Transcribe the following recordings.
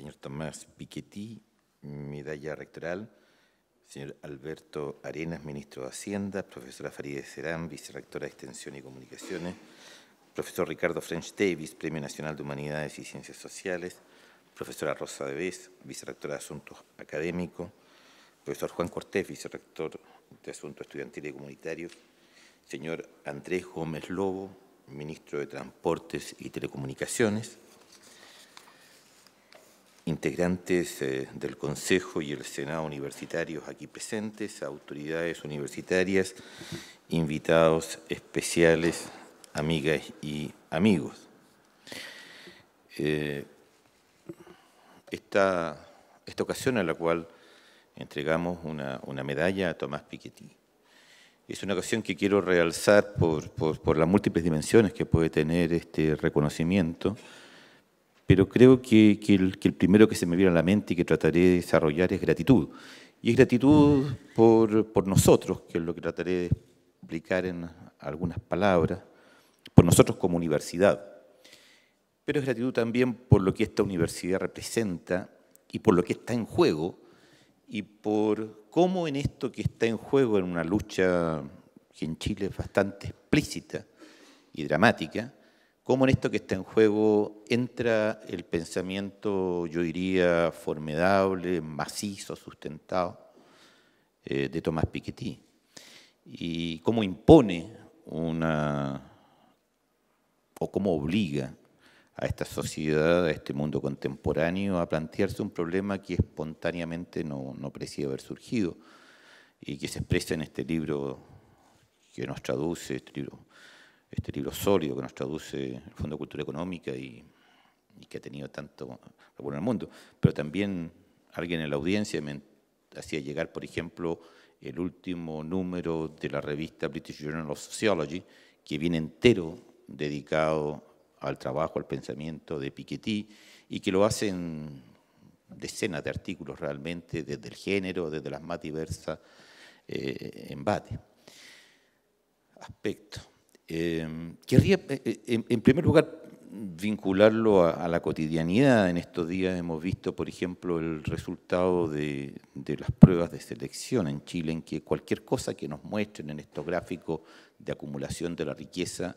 señor Tomás Piquetí, medalla rectoral, señor Alberto Arenas, ministro de Hacienda, profesora Farideh Serán, vicerrectora de Extensión y Comunicaciones, profesor Ricardo French Davis, Premio Nacional de Humanidades y Ciencias Sociales, profesora Rosa Debes, vicerrectora de Asuntos Académicos, profesor Juan Cortés, vicerrector de Asuntos Estudiantiles y Comunitarios, señor Andrés Gómez Lobo, ministro de Transportes y Telecomunicaciones, integrantes eh, del Consejo y el Senado universitarios aquí presentes, autoridades universitarias, invitados especiales, amigas y amigos. Eh, esta, esta, ocasión a la cual entregamos una, medalla a Tomás Piketty. Es una ocasión que quiero realzar por, por las múltiples dimensiones que puede tener este reconocimiento, pero creo que, el, primero que se me viene a la mente y que trataré de desarrollar es gratitud. Y es gratitud por, por nosotros, que es lo que trataré de explicar en algunas palabras, por nosotros como universidad. Pero es gratitud también por lo que esta universidad representa y por lo que está en juego y por cómo en esto que está en juego, en una lucha que en Chile es bastante explícita y dramática, cómo en esto que está en juego entra el pensamiento, yo diría, formidable, macizo, sustentado, eh, de Tomás Piketty, y cómo impone una, o cómo obliga a esta sociedad, a este mundo contemporáneo, a plantearse un problema que espontáneamente no, no parecía haber surgido y que se expresa en este libro que nos traduce, este libro este libro sólido que nos traduce el Fondo de Cultura Económica y, que ha tenido tanto valor en el mundo. Pero también alguien en la audiencia me hacía llegar, por ejemplo, el último número de la revista British Journal of Sociology, que viene entero dedicado al trabajo, al pensamiento de Piketty, y que lo hacen decenas de artículos realmente, desde el género, desde las más diversas eh, embates. Aspecto. Em, querría, eh, eh, en primer lugar, vincularlo a, la cotidianidad. En estos días hemos visto, por ejemplo, el resultado de, de, las pruebas de selección en Chile, en que cualquier cosa que nos muestren en estos gráficos de acumulación de la riqueza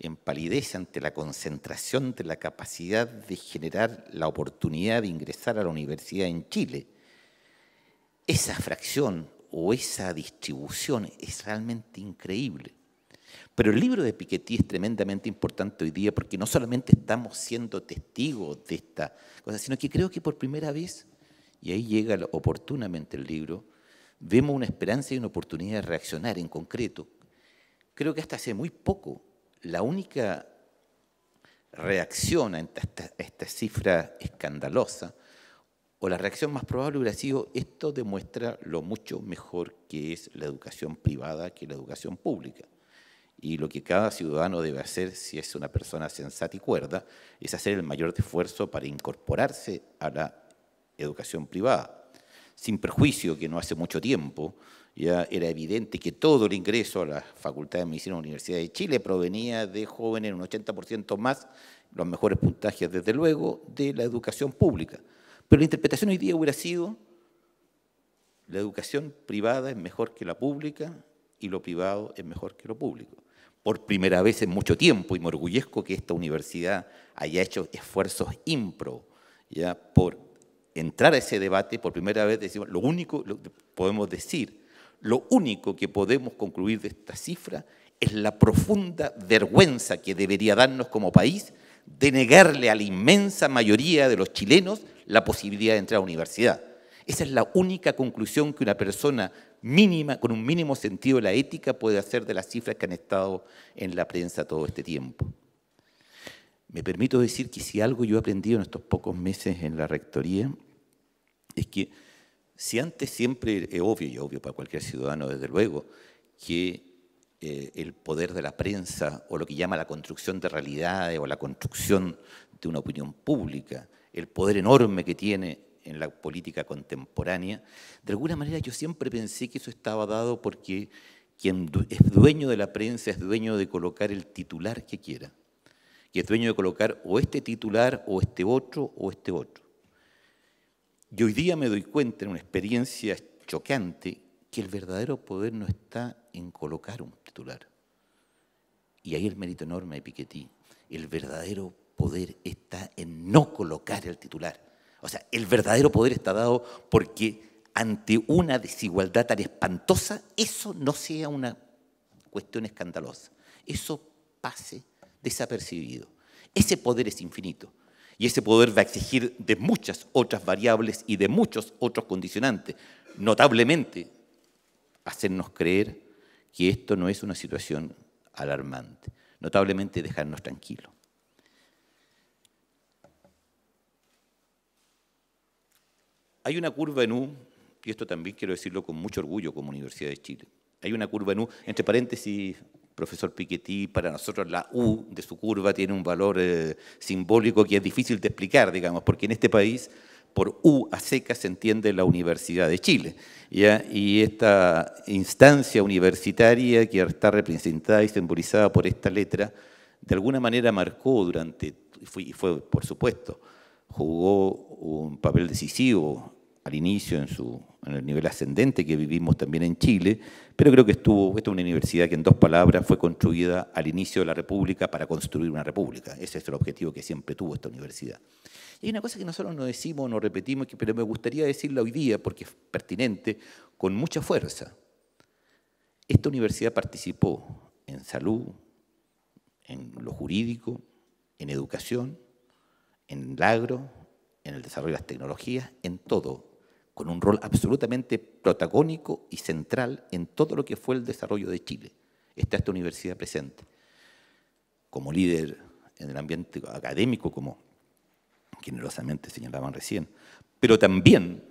empalidece ante la concentración de la capacidad de generar la oportunidad de ingresar a la universidad en Chile. Esa fracción o esa distribución es realmente increíble. Pero el libro de Piketty es tremendamente importante hoy día porque no solamente estamos siendo testigos de esta cosa, sino que creo que por primera vez, y ahí llega oportunamente el libro, vemos una esperanza y una oportunidad de reaccionar en concreto. Creo que hasta hace muy poco la única reacción a esta, esta cifra escandalosa o la reacción más probable hubiera sido esto demuestra lo mucho mejor que es la educación privada que la educación pública y lo que cada ciudadano debe hacer si es una persona sensata y cuerda es hacer el mayor esfuerzo para incorporarse a la educación privada. Sin perjuicio que no hace mucho tiempo ya era evidente que todo el ingreso a la Facultad de Medicina de la Universidad de Chile provenía de jóvenes un 80% más, los mejores puntajes desde luego, de la educación pública. Pero la interpretación hoy día hubiera sido la educación privada es mejor que la pública y lo privado es mejor que lo público por primera vez en mucho tiempo y me orgullezco que esta universidad haya hecho esfuerzos impro ya por entrar a ese debate por primera vez decimos lo único que podemos decir lo único que podemos concluir de esta cifra es la profunda vergüenza que debería darnos como país de negarle a la inmensa mayoría de los chilenos la posibilidad de entrar a universidad. Esa es la única conclusión que una persona mínima, con un mínimo sentido de la ética puede hacer de las cifras que han estado en la prensa todo este tiempo. Me permito decir que si algo yo he aprendido en estos pocos meses en la rectoría, es que si antes siempre, es obvio y obvio para cualquier ciudadano desde luego, que eh, el poder de la prensa o lo que llama la construcción de realidades o la construcción de una opinión pública, el poder enorme que tiene en la política contemporánea, de alguna manera yo siempre pensé que eso estaba dado porque quien es dueño de la prensa es dueño de colocar el titular que quiera, que es dueño de colocar o este titular o este otro o este otro. Y hoy día me doy cuenta en una experiencia chocante que el verdadero poder no está en colocar un titular. Y ahí el mérito enorme de Piketty. El verdadero poder está en no colocar el titular o sea, el verdadero poder está dado porque ante una desigualdad tan espantosa, eso no sea una cuestión escandalosa. Eso pase desapercibido. Ese poder es infinito. Y ese poder va a exigir de muchas otras variables y de muchos otros condicionantes. Notablemente, hacernos creer que esto no es una situación alarmante. Notablemente, dejarnos tranquilos. Hay una curva en U, y esto también quiero decirlo con mucho orgullo como Universidad de Chile. Hay una curva en U, entre paréntesis, profesor Piketty, para nosotros la U de su curva tiene un valor eh, simbólico que es difícil de explicar, digamos, porque en este país por U a seca se entiende la Universidad de Chile. Y esta instancia universitaria que está representada y simbolizada por esta letra, de alguna manera marcó durante, y fue por supuesto, jugó un papel decisivo al inicio en, su, el nivel ascendente que vivimos también en Chile, pero creo que estuvo, esta es una universidad que en dos palabras fue construida al inicio de la República para construir una República. Ese es el objetivo que siempre tuvo esta universidad. Y hay una cosa que nosotros no decimos, no repetimos, pero me gustaría decirla hoy día porque es pertinente, con mucha fuerza. Esta universidad participó en salud, en lo jurídico, en educación, en el agro, en el desarrollo de las tecnologías, en todo, con un rol absolutamente protagónico y central en todo lo que fue el desarrollo de Chile. Está esta universidad presente, como líder en el ambiente académico, como generosamente señalaban recién, pero también,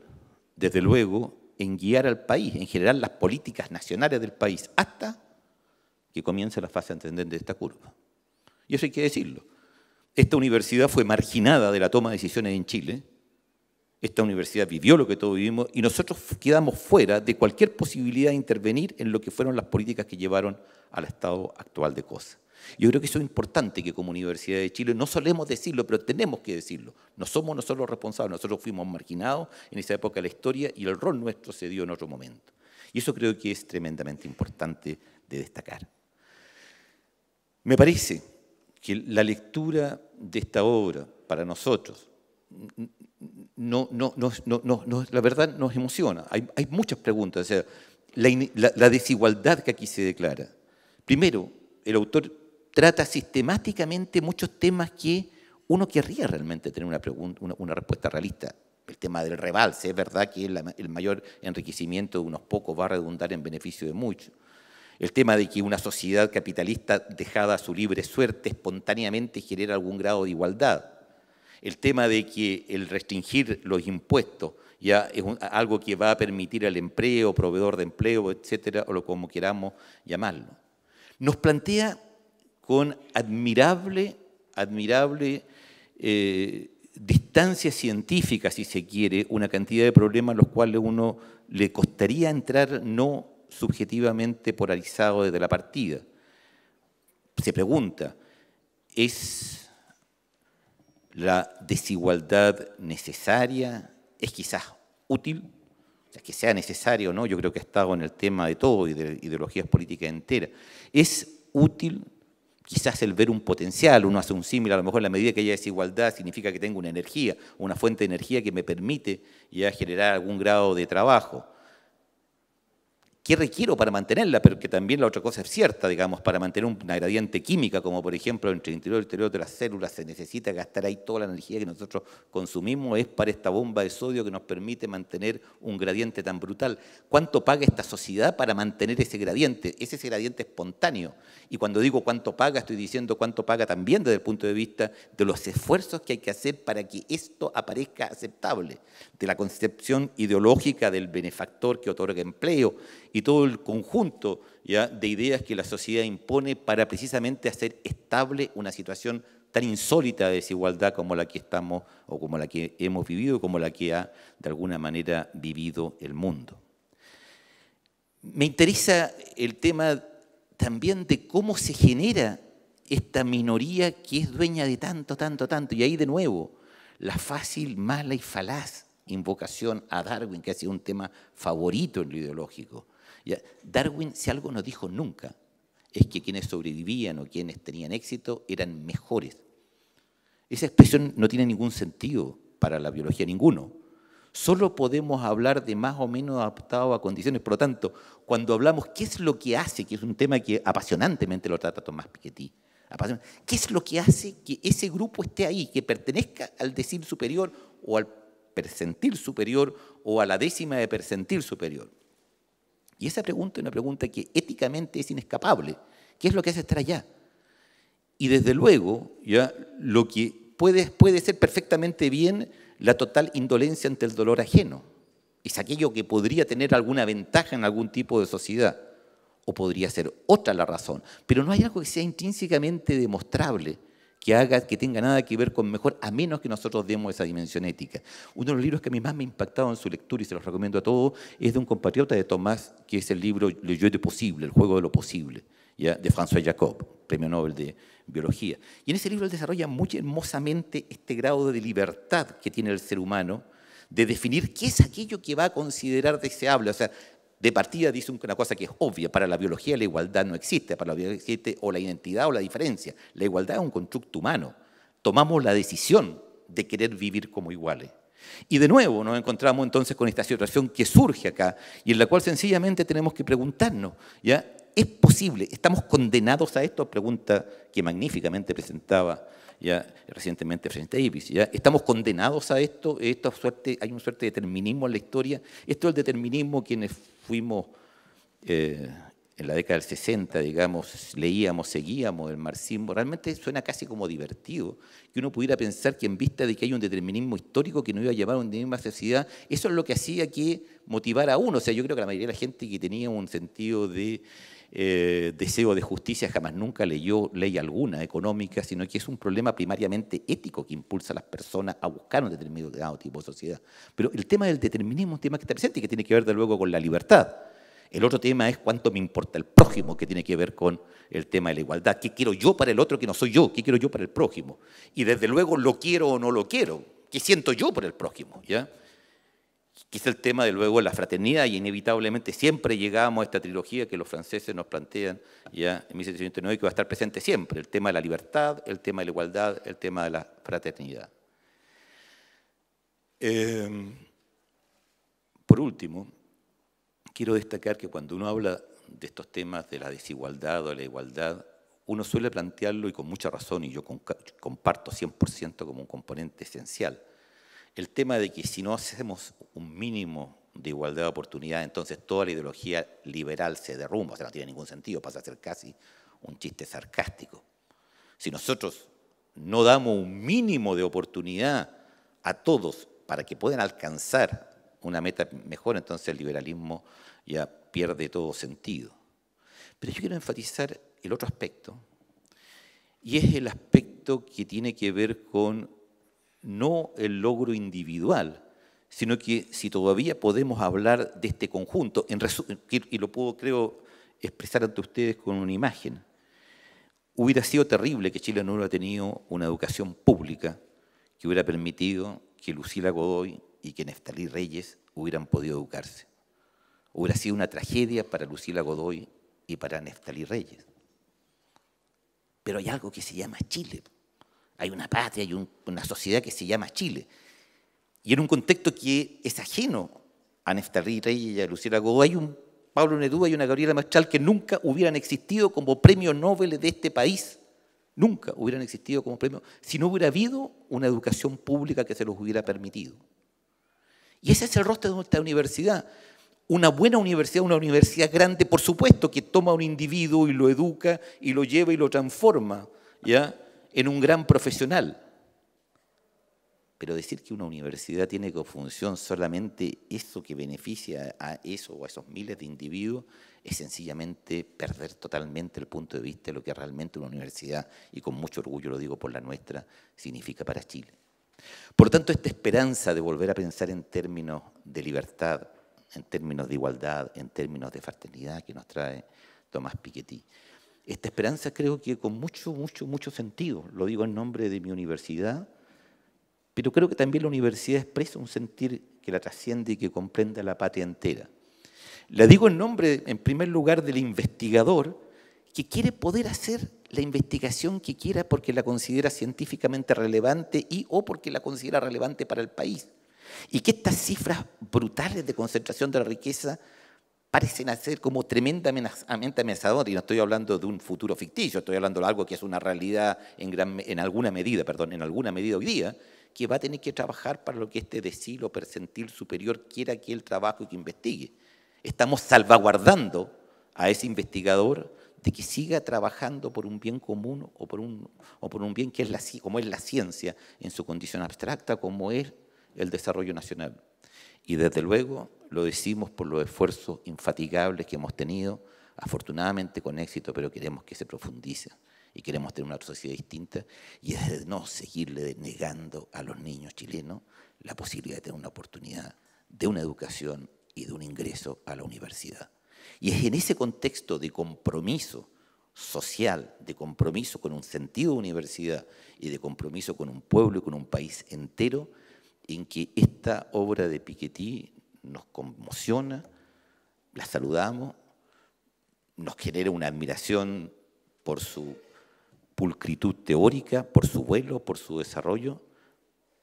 desde luego, en guiar al país, en generar las políticas nacionales del país, hasta que comience la fase ascendente de esta curva. Y eso hay que decirlo. Esta universidad fue marginada de la toma de decisiones en Chile, esta universidad vivió lo que todos vivimos y nosotros quedamos fuera de cualquier posibilidad de intervenir en lo que fueron las políticas que llevaron al estado actual de cosas. Yo creo que eso es importante que como Universidad de Chile no solemos decirlo, pero tenemos que decirlo. No somos nosotros los responsables, nosotros fuimos marginados en esa época de la historia y el rol nuestro se dio en otro momento. Y eso creo que es tremendamente importante de destacar. Me parece que la lectura de esta obra para nosotros no, la verdad nos emociona. Hay, muchas preguntas. la, desigualdad que aquí se declara. Primero, el autor trata sistemáticamente muchos temas que uno querría realmente tener una, una, respuesta realista. El tema del rebalse, es verdad que el mayor enriquecimiento de unos pocos va a redundar en beneficio de muchos. El tema de que una sociedad capitalista dejada a su libre suerte espontáneamente genera algún grado de igualdad el tema de que el restringir los impuestos ya es algo que va a permitir al empleo, proveedor de empleo, etcétera, o lo como queramos llamarlo. Nos plantea con admirable, admirable eh, distancia científica, si se quiere, una cantidad de problemas a los cuales uno le costaría entrar no subjetivamente polarizado desde la partida. Se pregunta, ¿es la desigualdad necesaria es quizás útil, o sea, que sea necesario o no, yo creo que ha estado en el tema de todo y de ideologías políticas enteras. Es útil quizás el ver un potencial, uno hace un símil, a lo mejor la medida que haya desigualdad significa que tengo una energía, una fuente de energía que me permite ya generar algún grado de trabajo. ¿Qué requiero para mantenerla? Pero que también la otra cosa es cierta, digamos, para mantener una gradiente química, como por ejemplo entre el interior y el exterior de las células, se necesita gastar ahí toda la energía que nosotros consumimos, es para esta bomba de sodio que nos permite mantener un gradiente tan brutal. ¿Cuánto paga esta sociedad para mantener ese gradiente? Es ese gradiente espontáneo. Y cuando digo cuánto paga, estoy diciendo cuánto paga también desde el punto de vista de los esfuerzos que hay que hacer para que esto aparezca aceptable, de la concepción ideológica del benefactor que otorga empleo y todo el conjunto ¿ya? de ideas que la sociedad impone para precisamente hacer estable una situación tan insólita de desigualdad como la que estamos o como la que hemos vivido, como la que ha de alguna manera vivido el mundo. Me interesa el tema también de cómo se genera esta minoría que es dueña de tanto, tanto, tanto. Y ahí de nuevo, la fácil, mala y falaz invocación a Darwin, que ha sido un tema favorito en lo ideológico. Darwin, si algo no dijo nunca, es que quienes sobrevivían o quienes tenían éxito eran mejores. Esa expresión no tiene ningún sentido para la biología, ninguno. Solo podemos hablar de más o menos adaptado a condiciones. Por lo tanto, cuando hablamos qué es lo que hace, que es un tema que apasionantemente lo trata Tomás Piketty, ¿qué es lo que hace que ese grupo esté ahí, que pertenezca al decir superior o al percentil superior o a la décima de percentil superior? Y esa pregunta es una pregunta que éticamente es inescapable. ¿Qué es lo que hace estar allá? Y desde luego, ya lo que puede, puede ser perfectamente bien la total indolencia ante el dolor ajeno. Es aquello que podría tener alguna ventaja en algún tipo de sociedad. O podría ser otra la razón. Pero no hay algo que sea intrínsecamente demostrable que haga, que tenga nada que ver con mejor, a menos que nosotros demos esa dimensión ética. Uno de los libros que a mí más me ha impactado en su lectura, y se los recomiendo a todos, es de un compatriota de Tomás, que es el libro Le jeu de posible, el juego de lo posible, ¿ya? de François Jacob, premio Nobel de Biología. Y en ese libro él desarrolla muy hermosamente este grado de libertad que tiene el ser humano, de definir qué es aquello que va a considerar deseable. O sea, de partida dice una cosa que es obvia, para la biología la igualdad no existe, para la biología existe o la identidad o la diferencia. La igualdad es un constructo humano. Tomamos la decisión de querer vivir como iguales. Y de nuevo nos encontramos entonces con esta situación que surge acá y en la cual sencillamente tenemos que preguntarnos, ¿ya? ¿Es posible? ¿Estamos condenados a esto? Pregunta que magníficamente presentaba ¿ya? recientemente presidente Ibis. ¿ya? Estamos condenados a esto, esta suerte, hay una suerte de determinismo en la historia. Esto es el determinismo quienes fuimos eh, en la década del 60, digamos, leíamos, seguíamos el marxismo, realmente suena casi como divertido que uno pudiera pensar que en vista de que hay un determinismo histórico que no iba a llevar a una misma sociedad, eso es lo que hacía que motivara a uno. O sea, yo creo que la mayoría de la gente que tenía un sentido de eh, deseo de justicia jamás nunca leyó ley alguna económica, sino que es un problema primariamente ético que impulsa a las personas a buscar un determinado tipo de sociedad. Pero el tema del determinismo es un tema que está presente y que tiene que ver, de luego, con la libertad el otro tema es cuánto me importa el prójimo, que tiene que ver con el tema de la igualdad. ¿Qué quiero yo para el otro que no soy yo? ¿Qué quiero yo para el prójimo? Y desde luego, lo quiero o no lo quiero. ¿Qué siento yo por el prójimo? ¿Ya? que es el tema de luego la fraternidad, y inevitablemente siempre llegamos a esta trilogía que los franceses nos plantean ya en 1789, que va a estar presente siempre, el tema de la libertad, el tema de la igualdad, el tema de la fraternidad. Eh, por último, quiero destacar que cuando uno habla de estos temas de la desigualdad o la igualdad, uno suele plantearlo y con mucha razón, y yo comparto 100% como un componente esencial, el tema de que si no hacemos un mínimo de igualdad de oportunidad, entonces toda la ideología liberal se derrumba, o sea, no tiene ningún sentido, pasa a ser casi un chiste sarcástico. Si nosotros no damos un mínimo de oportunidad a todos para que puedan alcanzar una meta mejor, entonces el liberalismo ya pierde todo sentido. Pero yo quiero enfatizar el otro aspecto, y es el aspecto que tiene que ver con no el logro individual, sino que si todavía podemos hablar de este conjunto, en y lo puedo, creo, expresar ante ustedes con una imagen. Hubiera sido terrible que Chile no hubiera tenido una educación pública que hubiera permitido que Lucila Godoy y que Neftalí Reyes hubieran podido educarse. Hubiera sido una tragedia para Lucila Godoy y para Neftalí Reyes. Pero hay algo que se llama Chile. Hay una patria, hay una sociedad que se llama Chile. Y en un contexto que es ajeno a Neftalí Reyes y a Lucila Godoy, hay un Pablo Neruda y una Gabriela Machal que nunca hubieran existido como premio Nobel de este país. Nunca hubieran existido como premio si no hubiera habido una educación pública que se los hubiera permitido. Y ese es el rostro de nuestra universidad. Una buena universidad, una universidad grande, por supuesto, que toma a un individuo y lo educa y lo lleva y lo transforma ¿ya? en un gran profesional. Pero decir que una universidad tiene como función solamente eso que beneficia a eso o a esos miles de individuos es sencillamente perder totalmente el punto de vista de lo que realmente una universidad, y con mucho orgullo lo digo por la nuestra, significa para Chile. Por tanto, esta esperanza de volver a pensar en términos de libertad, en términos de igualdad, en términos de fraternidad que nos trae Tomás Piketty, esta esperanza creo que con mucho, mucho, mucho sentido, lo digo en nombre de mi universidad, pero creo que también la universidad expresa un sentir que la trasciende y que comprende a la patria entera. La digo en nombre, en primer lugar, del investigador que quiere poder hacer la investigación que quiera porque la considera científicamente relevante y o porque la considera relevante para el país. Y que estas cifras brutales de concentración de la riqueza parecen hacer como tremendamente amenazador y no estoy hablando de un futuro ficticio, estoy hablando de algo que es una realidad en, en alguna medida, perdón, en alguna medida hoy día, que va a tener que trabajar para lo que este decil o percentil superior quiera que el trabajo y que investigue. Estamos salvaguardando a ese investigador, de que siga trabajando por un bien común o por un, o por un bien que es la, como es la ciencia en su condición abstracta, como es el desarrollo nacional. Y desde luego lo decimos por los esfuerzos infatigables que hemos tenido, afortunadamente con éxito, pero queremos que se profundice y queremos tener una sociedad distinta y es de no seguirle negando a los niños chilenos la posibilidad de tener una oportunidad de una educación y de un ingreso a la universidad. Y es en ese contexto de compromiso social, de compromiso con un sentido de universidad y de compromiso con un pueblo y con un país entero, en que esta obra de Piketty nos conmociona, la saludamos, nos genera una admiración por su pulcritud teórica, por su vuelo, por su desarrollo,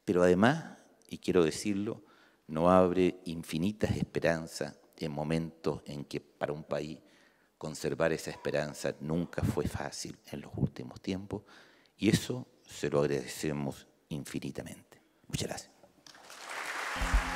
pero además, y quiero decirlo, no abre infinitas esperanzas en momentos en que para un país conservar esa esperanza nunca fue fácil en los últimos tiempos y eso se lo agradecemos infinitamente. Muchas gracias.